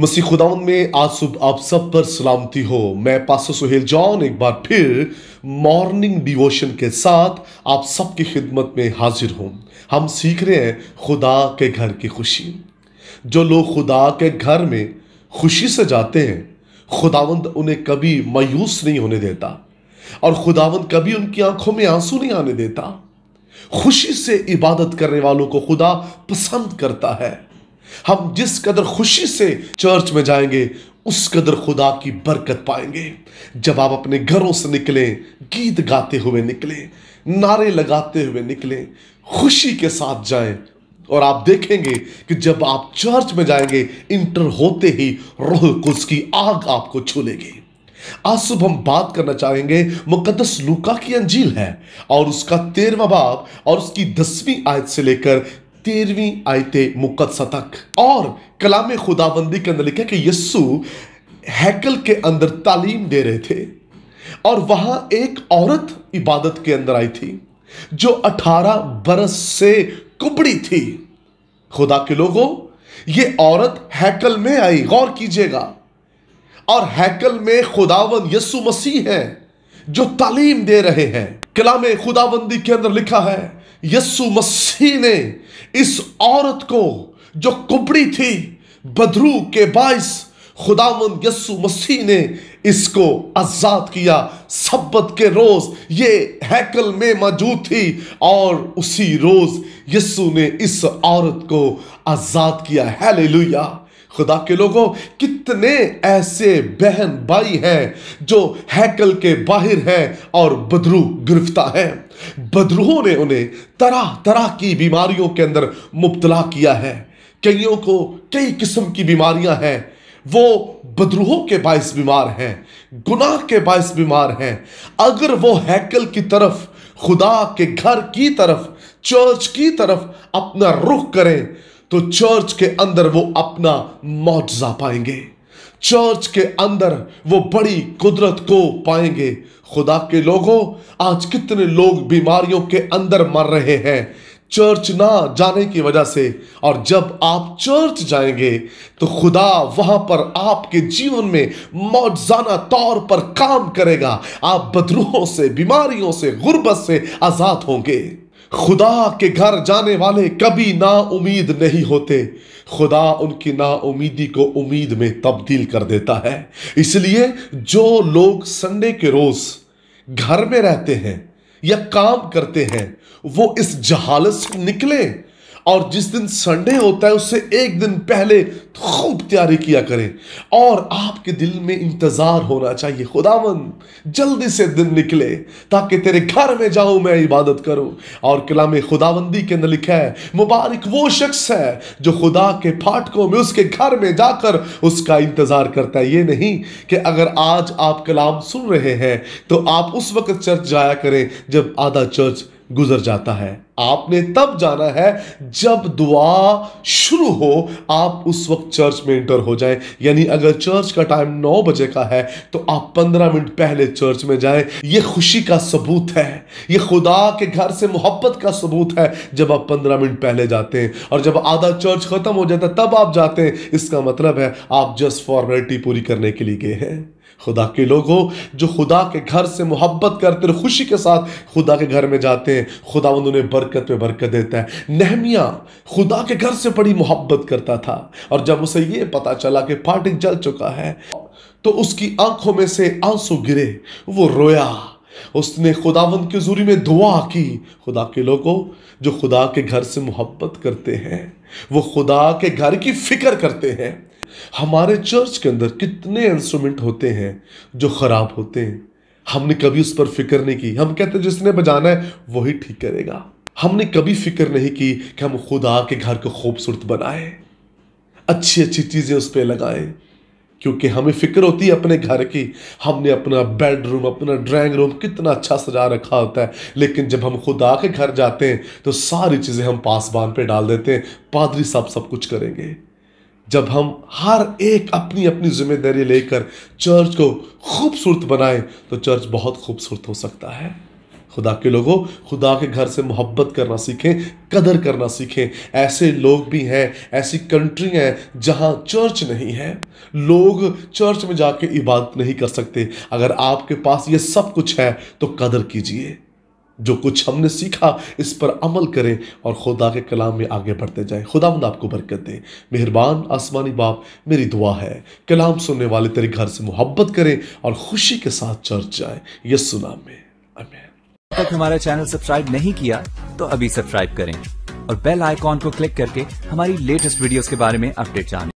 मसीह खुदाउन में आज सुबह आप सब पर सलामती हो मैं पास सुहेल जॉन एक बार फिर मॉर्निंग डिवोशन के साथ आप सबकी खिदमत में हाजिर हूं हम सीख रहे हैं खुदा के घर की खुशी जो लोग खुदा के घर में खुशी से जाते हैं खुदावंद उन्हें कभी मायूस नहीं होने देता और खुदावंद कभी उनकी आंखों में आंसू नहीं आने देता खुशी से इबादत करने वालों को खुदा पसंद करता है हम जिस कदर खुशी से चर्च में जाएंगे उस कदर खुदा की बरकत पाएंगे जब आप अपने घरों से निकलें गीत गाते हुए निकलें नारे लगाते हुए निकलें खुशी के साथ जाएं और आप देखेंगे कि जब आप चर्च में जाएंगे इंटर होते ही रोह कुछ की आग आपको छू लेगी आज सुबह हम बात करना चाहेंगे मुकदस लूका की अंजील है और उसका तेरवा बाब और उसकी दसवीं आयत से लेकर तेरहवीं आयत मुकदस तक और कलाम खुदाबंदी के अंदर लिखा कि यस्सु हैकल के अंदर तालीम दे रहे थे और वहां एक औरत इबादत के अंदर आई थी जो 18 बरस से कुबड़ी थी खुदा के लोगों ये औरत हैकल में आई गौर कीजिएगा और हैकल में खुदावन यस्सु मसीह है जो तालीम दे रहे हैं कलाम खुदाबंदी के अंदर लिखा है यस्सु मसीह ने इस औरत को जो कुबड़ी थी बदरू के बाइस खुदावन यस्सु मसीह ने इसको आज़ाद किया सब्बत के रोज़ ये हैकल में मौजूद थी और उसी रोज़ यस्सु ने इस औरत को आज़ाद किया है खुदा के लोगों कितने ऐसे बहन भाई हैं जो हैकल के बाहर हैं और बदरू गिरफ्तार हैं बदरूहों ने उन्हें तरह तरह की बीमारियों के अंदर मुबतला किया है कईयों को कई किस्म की बीमारियां हैं वो बदरूहों के बायस बीमार हैं गुनाह के बायस बीमार हैं अगर वो हैकल की तरफ खुदा के घर की तरफ चर्च की तरफ अपना रुख करें तो चर्च के अंदर वो अपना मुआवजा पाएंगे चर्च के अंदर वो बड़ी कुदरत को पाएंगे खुदा के लोगों आज कितने लोग बीमारियों के अंदर मर रहे हैं चर्च ना जाने की वजह से और जब आप चर्च जाएंगे तो खुदा वहां पर आपके जीवन में मौजाना तौर पर काम करेगा आप बदरूहों से बीमारियों से गुर्बत से आज़ाद होंगे खुदा के घर जाने वाले कभी ना उम्मीद नहीं होते खुदा उनकी ना उम्मीदी को उम्मीद में तब्दील कर देता है इसलिए जो लोग संडे के रोज़ घर में रहते हैं या काम करते हैं वो इस जहालत से निकलें और जिस दिन संडे होता है उससे एक दिन पहले खूब तैयारी किया करें और आपके दिल में इंतज़ार होना चाहिए खुदावन जल्दी से दिन निकले ताकि तेरे घर में जाऊं मैं इबादत करूं और में खुदाबंदी के अंदर लिखा है मुबारक वो शख्स है जो खुदा के फाटकों में उसके घर में जाकर उसका इंतज़ार करता है ये नहीं कि अगर आज आप कलाम सुन रहे हैं तो आप उस वक्त चर्च जाया करें जब आधा चर्च गुजर जाता है आपने तब जाना है जब दुआ शुरू हो आप उस वक्त चर्च में इंटर हो जाएं यानी अगर चर्च का टाइम नौ बजे का है तो आप पंद्रह मिनट पहले चर्च में जाएं ये खुशी का सबूत है यह खुदा के घर से मोहब्बत का सबूत है जब आप पंद्रह मिनट पहले जाते हैं और जब आधा चर्च ख़त्म हो जाता है तब आप जाते हैं इसका मतलब है आप जस्ट फॉर्मेलिटी पूरी करने के लिए गए हैं खुदा के लोग हो जो खुदा के घर से मोहब्बत करते हैं खुशी के साथ खुदा के घर में जाते हैं खुदा उन्हें बरकत में बरकत देता है नहमिया खुदा के घर से बड़ी मोहब्बत करता था और जब उसे ये पता चला कि पार्टी जल चुका है तो उसकी आंखों में से आंसू गिरे वो रोया उसने खुदावंद की जूरी में दुआ की खुदा के लोगों जो खुदा के घर से मोहब्बत करते हैं वो खुदा के घर की फिक्र करते हैं हमारे चर्च के अंदर कितने इंस्ट्रूमेंट होते हैं जो ख़राब होते हैं हमने कभी उस पर फिक्र नहीं की हम कहते जिसने बजाना है वही ठीक करेगा हमने कभी फिक्र नहीं की कि हम खुदा के घर को खूबसूरत बनाए अच्छी अच्छी चीज़ें उस पर लगाए क्योंकि हमें फिक्र होती है अपने घर की हमने अपना बेडरूम अपना ड्राइंग रूम कितना अच्छा सजा रखा होता है लेकिन जब हम खुदा के घर जाते हैं तो सारी चीज़ें हम पासबान पे डाल देते हैं पादरी साहब सब कुछ करेंगे जब हम हर एक अपनी अपनी जिम्मेदारी लेकर चर्च को खूबसूरत बनाए तो चर्च बहुत खूबसूरत हो सकता है खुदा के लोगों खुदा के घर से मोहब्बत करना सीखें कदर करना सीखें ऐसे लोग भी हैं ऐसी कंट्री हैं जहां चर्च नहीं है लोग चर्च में जाके इबादत नहीं कर सकते अगर आपके पास ये सब कुछ है तो कदर कीजिए जो कुछ हमने सीखा इस पर अमल करें और खुदा के कलाम में आगे बढ़ते जाएं खुदा आपको बरकत दे मेहरबान आसमानी बाप मेरी दुआ है कलाम सुनने वाले तेरे घर से मोहब्बत करें और खुशी के साथ चर्च जाए ये सुना में तक हमारा चैनल सब्सक्राइब नहीं किया तो अभी सब्सक्राइब करें और बेल आइकॉन को क्लिक करके हमारी लेटेस्ट वीडियोस के बारे में अपडेट जाने